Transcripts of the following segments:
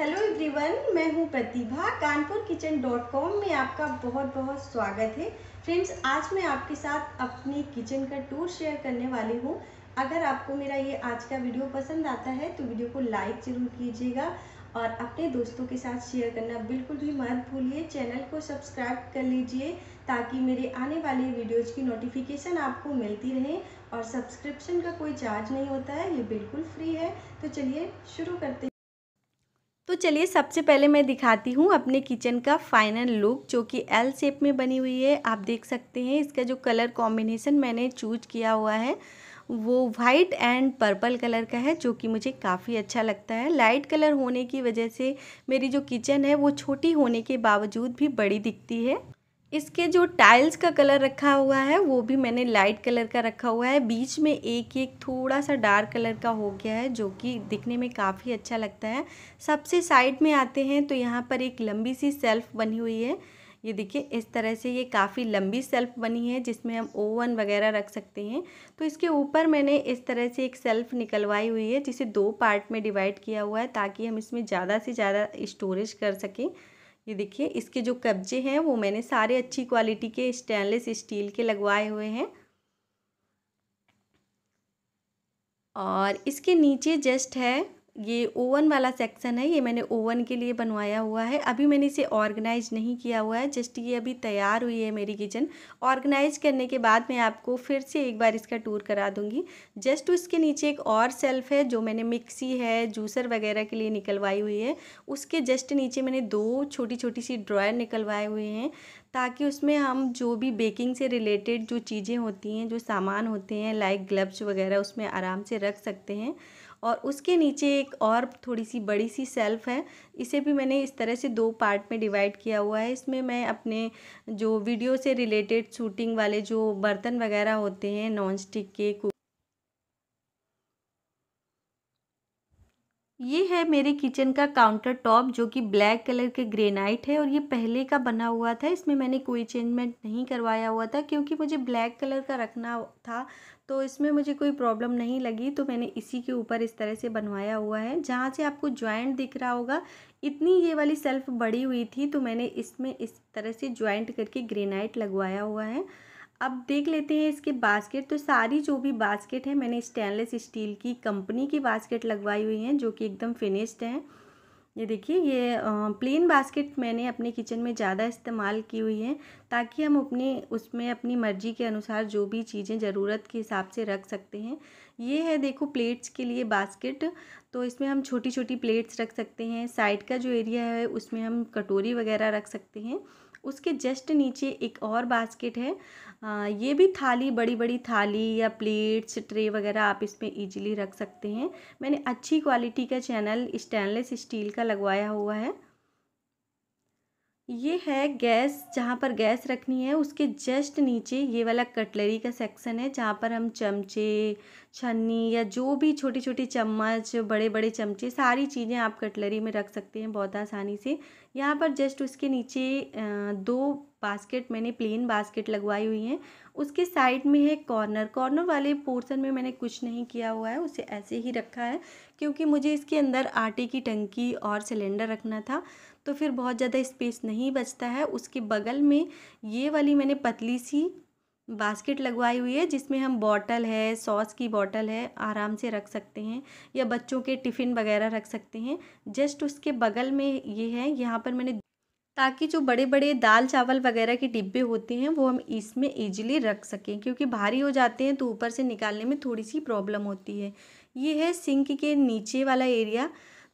hello everyone मैं हूं Pratibha Kanpur kitchen dot com में आपका बहुत बहुत स्वागत है फ्रेंड्स आज मैं आपके साथ अपनी किचन का टूर शेयर करने वाली हूं अगर आपको मेरा ये आज का वीडियो पसंद आता है तो वीडियो को लाइक ज़रूर कीजिएगा और अपने दोस्तों के साथ शेयर करना बिल्कुल भी मत भूलिए चैनल को सब्सक्राइब कर लीजिए ताकि मेरे आने वाले वीडियोज़ की नोटिफिकेशन आपको मिलती रहे और सब्सक्रिप्शन का कोई चार्ज नहीं होता है ये बिल्कुल फ्री है तो चलिए शुरू करते चलिए सबसे पहले मैं दिखाती हूँ अपने किचन का फाइनल लुक जो कि एल शेप में बनी हुई है आप देख सकते हैं इसका जो कलर कॉम्बिनेशन मैंने चूज किया हुआ है वो वाइट एंड पर्पल कलर का है जो कि मुझे काफ़ी अच्छा लगता है लाइट कलर होने की वजह से मेरी जो किचन है वो छोटी होने के बावजूद भी बड़ी दिखती है इसके जो टाइल्स का कलर रखा हुआ है वो भी मैंने लाइट कलर का रखा हुआ है बीच में एक एक थोड़ा सा डार्क कलर का हो गया है जो कि दिखने में काफ़ी अच्छा लगता है सबसे साइड में आते हैं तो यहाँ पर एक लंबी सी सेल्फ बनी हुई है ये देखिए इस तरह से ये काफ़ी लंबी सेल्फ बनी है जिसमें हम ओवन वगैरह रख सकते हैं तो इसके ऊपर मैंने इस तरह से एक सेल्फ निकलवाई हुई है जिसे दो पार्ट में डिवाइड किया हुआ है ताकि हम इसमें ज़्यादा से ज़्यादा स्टोरेज कर सकें ये देखिए इसके जो कब्जे हैं वो मैंने सारे अच्छी क्वालिटी के स्टेनलेस स्टील के लगवाए हुए हैं और इसके नीचे जस्ट है ये ओवन वाला सेक्शन है ये मैंने ओवन के लिए बनवाया हुआ है अभी मैंने इसे ऑर्गेनाइज नहीं किया हुआ है जस्ट ये अभी तैयार हुई है मेरी किचन ऑर्गेनाइज करने के बाद मैं आपको फिर से एक बार इसका टूर करा दूंगी जस्ट उसके नीचे एक और सेल्फ है जो मैंने मिक्सी है जूसर वगैरह के लिए निकलवाई हुई है उसके जस्ट नीचे मैंने दो छोटी छोटी सी ड्रॉयर निकलवाए हुए हैं ताकि उसमें हम जो भी बेकिंग से रिलेटेड जो चीज़ें होती हैं जो सामान होते हैं लाइक ग्लव्स वगैरह उसमें आराम से रख सकते हैं और उसके नीचे एक और थोड़ी सी बड़ी सी सेल्फ़ है इसे भी मैंने इस तरह से दो पार्ट में डिवाइड किया हुआ है इसमें मैं अपने जो वीडियो से रिलेटेड शूटिंग वाले जो बर्तन वगैरह होते हैं नॉन स्टिक के ये है मेरे किचन का काउंटर टॉप जो कि ब्लैक कलर के ग्रेनाइट है और ये पहले का बना हुआ था इसमें मैंने कोई चेंजमेंट नहीं करवाया हुआ था क्योंकि मुझे ब्लैक कलर का रखना था तो इसमें मुझे कोई प्रॉब्लम नहीं लगी तो मैंने इसी के ऊपर इस तरह से बनवाया हुआ है जहाँ से आपको ज्वाइंट दिख रहा होगा इतनी ये वाली सेल्फ बड़ी हुई थी तो मैंने इसमें इस तरह से ज्वाइंट करके ग्रेनाइट लगवाया हुआ है अब देख लेते हैं इसके बास्केट तो सारी जो भी बास्केट है मैंने स्टेनलेस स्टील की कंपनी की बास्केट लगवाई हुई हैं जो कि एकदम फिनिश्ड हैं ये देखिए ये प्लेन बास्केट मैंने अपने किचन में ज़्यादा इस्तेमाल की हुई है ताकि हम अपने उसमें अपनी मर्जी के अनुसार जो भी चीज़ें ज़रूरत के हिसाब से रख सकते हैं ये है देखो प्लेट्स के लिए बास्केट तो इसमें हम छोटी छोटी प्लेट्स रख सकते हैं साइड का जो एरिया है उसमें हम कटोरी वगैरह रख सकते हैं उसके जस्ट नीचे एक और बास्केट है आ, ये भी थाली बड़ी बड़ी थाली या प्लेट्स ट्रे वगैरह आप इसमें ईजिली रख सकते हैं मैंने अच्छी क्वालिटी का चैनल स्टेनलेस स्टील का लगवाया हुआ है ये है गैस जहाँ पर गैस रखनी है उसके जस्ट नीचे ये वाला कटलरी का सेक्शन है जहाँ पर हम चमचे छन्नी या जो भी छोटी छोटी चम्मच बड़े बड़े चमचे सारी चीज़ें आप कटलरी में रख सकते हैं बहुत आसानी से यहाँ पर जस्ट उसके नीचे दो बास्केट मैंने प्लेन बास्केट लगवाई हुई है उसके साइड में है कॉर्नर कॉर्नर वाले पोर्शन में मैंने कुछ नहीं किया हुआ है उसे ऐसे ही रखा है क्योंकि मुझे इसके अंदर आटे की टंकी और सिलेंडर रखना था तो फिर बहुत ज़्यादा स्पेस नहीं बचता है उसके बगल में ये वाली मैंने पतली सी बास्केट लगवाई हुई है जिसमें हम बॉटल है सॉस की बॉटल है आराम से रख सकते हैं या बच्चों के टिफ़िन वगैरह रख सकते हैं जस्ट उसके बगल में ये है यहाँ पर मैंने ताकि जो बड़े बड़े दाल चावल वगैरह के डिब्बे होते हैं वो हम इसमें ईजिली रख सकें क्योंकि भारी हो जाते हैं तो ऊपर से निकालने में थोड़ी सी प्रॉब्लम होती है ये है सिंक के नीचे वाला एरिया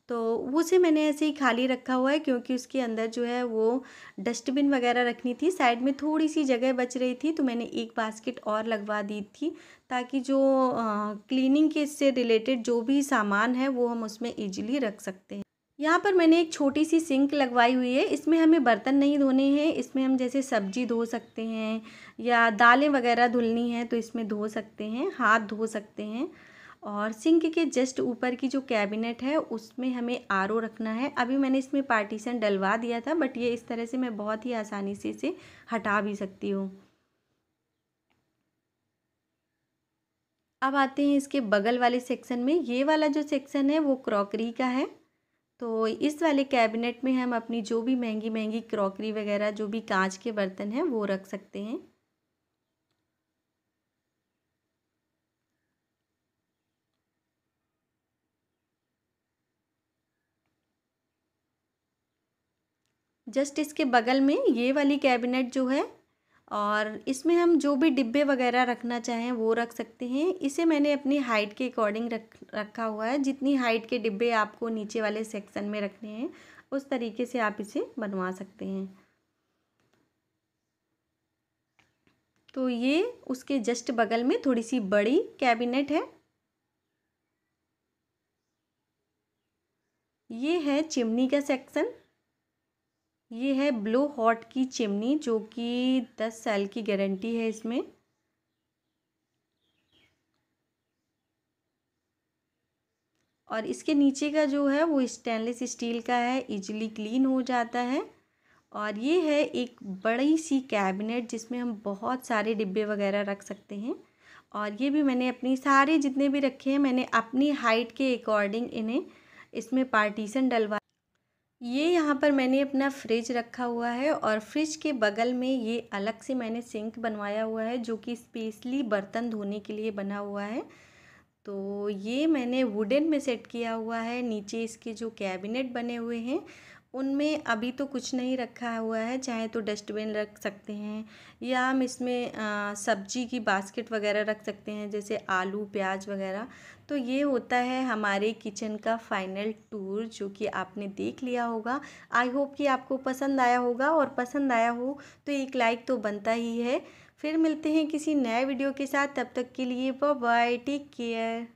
तो उसे मैंने ऐसे ही खाली रखा हुआ है क्योंकि उसके अंदर जो है वो डस्टबिन वगैरह रखनी थी साइड में थोड़ी सी जगह बच रही थी तो मैंने एक बास्केट और लगवा दी थी ताकि जो आ, क्लीनिंग के से रिलेटेड जो भी सामान है वो हम उसमें ईजिली रख सकते हैं यहाँ पर मैंने एक छोटी सी सिंक लगवाई हुई है इसमें हमें बर्तन नहीं धोने हैं इसमें हम जैसे सब्जी धो सकते हैं या दालें वगैरह धुलनी हैं तो इसमें धो सकते हैं हाथ धो सकते हैं और सिंक के जस्ट ऊपर की जो कैबिनेट है उसमें हमें आर रखना है अभी मैंने इसमें पार्टीशन डलवा दिया था बट ये इस तरह से मैं बहुत ही आसानी से इसे हटा भी सकती हूँ अब आते हैं इसके बगल वाले सेक्शन में ये वाला जो सेक्शन है वो क्रॉकरी का है तो इस वाले कैबिनेट में हम अपनी जो भी महंगी महंगी क्रॉकरी वगैरह जो भी कांच के बर्तन हैं वो रख सकते हैं जस्ट इसके बगल में ये वाली कैबिनेट जो है और इसमें हम जो भी डिब्बे वगैरह रखना चाहें वो रख सकते हैं इसे मैंने अपनी हाइट के अकॉर्डिंग रख रखा हुआ है जितनी हाइट के डिब्बे आपको नीचे वाले सेक्शन में रखने हैं उस तरीके से आप इसे बनवा सकते हैं तो ये उसके जस्ट बगल में थोड़ी सी बड़ी कैबिनेट है ये है चिमनी का सेक्शन ये है ब्लू हॉट की चिमनी जो कि दस साल की गारंटी है इसमें और इसके नीचे का जो है वो स्टेनलेस स्टील का है इजीली क्लीन हो जाता है और ये है एक बड़ी सी कैबिनेट जिसमें हम बहुत सारे डिब्बे वगैरह रख सकते हैं और ये भी मैंने अपनी सारे जितने भी रखे हैं मैंने अपनी हाइट के अकॉर्डिंग इन्हें इसमें पार्टीशन डलवा ये यहाँ पर मैंने अपना फ्रिज रखा हुआ है और फ्रिज के बगल में ये अलग से मैंने सिंक बनवाया हुआ है जो कि स्पेशली बर्तन धोने के लिए बना हुआ है तो ये मैंने वुडन में सेट किया हुआ है नीचे इसके जो कैबिनेट बने हुए हैं उनमें अभी तो कुछ नहीं रखा हुआ है चाहे तो डस्टबिन रख सकते हैं या हम इसमें सब्जी की बास्केट वगैरह रख सकते हैं जैसे आलू प्याज वगैरह तो ये होता है हमारे किचन का फाइनल टूर जो कि आपने देख लिया होगा आई होप कि आपको पसंद आया होगा और पसंद आया हो तो एक लाइक तो बनता ही है फिर मिलते हैं किसी नए वीडियो के साथ तब तक के लिए बाय टेक केयर